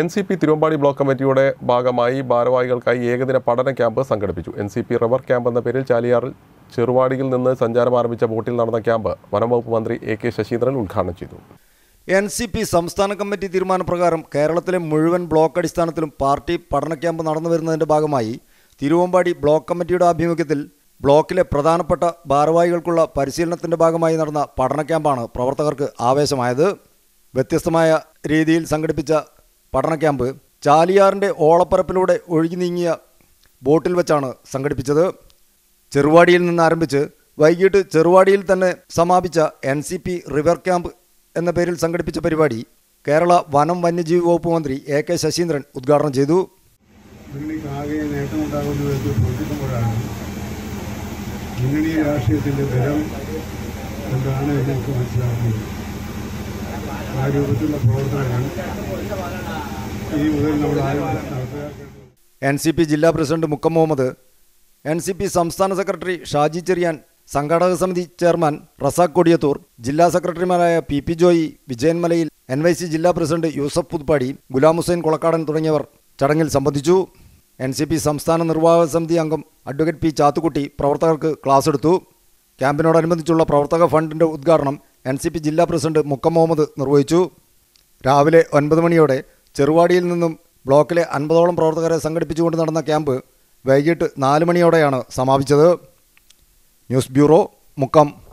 N C P Thiruvambady block കമ്മിറ്റിയുടെ ഭാഗമായി ഭാരവാഹികൾക്കായി ഏകദിന പഠന ക്യാമ്പ് സംഘടിപ്പിച്ചു N C P river camp എന്ന പേരിൽ ചാലിയാറിൽ ചെറുവാടിയിൽ നിന്ന് സഞ്ചാരം ആരംഭിച്ച ബോട്ടിൽ നടന്ന ക്യാമ്പ് വനംവകുപ്പ് മന്ത്രി എ കെ ശശീന്ദ്രൻ ഉദ്ഘാടനം ചെയ്തു എൻ സി പി സംസ്ഥാന കമ്മിറ്റി തീരുമാനപ്രകാരം കേരളത്തിലെ മുഴുവൻ ബ്ലോക്ക് അടിസ്ഥാനത്തിലും പാർട്ടി പഠന ക്യാമ്പ് നടന്നു വരുന്നതിൻ്റെ ഭാഗമായി തിരുവമ്പാടി ബ്ലോക്ക് കമ്മിറ്റിയുടെ ആഭിമുഖ്യത്തിൽ ബ്ലോക്കിലെ പ്രധാനപ്പെട്ട ഭാരവാഹികൾക്കുള്ള പരിശീലനത്തിൻ്റെ ഭാഗമായി നടന്ന പഠന ക്യാമ്പാണ് പ്രവർത്തകർക്ക് ആവേശമായത് വ്യത്യസ്തമായ രീതിയിൽ സംഘടിപ്പിച്ച പഠന ക്യാമ്പ് ചാലിയാറിൻ്റെ ഓളപ്പറപ്പിലൂടെ ഒഴുകി നീങ്ങിയ ബോട്ടിൽ വെച്ചാണ് സംഘടിപ്പിച്ചത് ചെറുവാടിയിൽ നിന്ന് ആരംഭിച്ച് വൈകിട്ട് ചെറുവാടിയിൽ തന്നെ സമാപിച്ച N C P river camp എന്ന പേരിൽ സംഘടിപ്പിച്ച പരിപാടി കേരള വനം വന്യജീവി വകുപ്പ് മന്ത്രി എ കെ ശശീന്ദ്രൻ ഉദ്ഘാടനം ചെയ്തു മുന്നണി രാഷ്ട്രീയത്തിൻ്റെ ബലം എന്താണ് എന്നൊക്കെ മനസ്സിലാക്കുന്നത് ആ രൂപത്തിലുള്ള ഈ മുതൽ നമ്മൾ എൻ സി പി ജില്ലാ president Mukkam Muhammad N C P സംസ്ഥാന സെക്രട്ടറി ഷാജി ചെറിയാൻ സംഘാടക സമിതി ചെയർമാൻ റസാഖ് കൊടിയത്തൂർ ജില്ലാ സെക്രട്ടറിമാരായ പി പി ജോയി വിജയൻമലയിൽ എൻ വൈ സി ജില്ലാ പ്രസിഡന്റ് യൂസഫ് പുതുപ്പാടി ഗുലാം ഹുസൈൻ കൊളക്കാടൻ തുടങ്ങിയവർ ചടങ്ങിൽ സംബന്ധിച്ചു എൻ സി പി സംസ്ഥാന നിർവാഹക സമിതി അംഗം അഡ്വക്കേറ്റ് പി ചാത്തുക്കുട്ടി പ്രവർത്തകർക്ക് ക്ലാസ് എടുത്തു ക്യാമ്പിനോടനുബന്ധിച്ചുള്ള പ്രവർത്തക ഫണ്ടിന്റെ ഉദ്ഘാടനം എൻ സി പി ജില്ലാ പ്രസിഡന്റ് മുക്കം മുഹമ്മദ് നിർവഹിച്ചു രാവിലെ ഒൻപത് മണിയോടെ ചെറുവാടിയിൽ നിന്നും ബ്ലോക്കിലെ അൻപതോളം പ്രവർത്തകരെ സംഘടിപ്പിച്ചുകൊണ്ട് നടന്ന ക്യാമ്പ് വൈകിട്ട് നാല് മണിയോടെയാണ് സമാപിച്ചത് ന്യൂസ് ബ്യൂറോ മുക്കം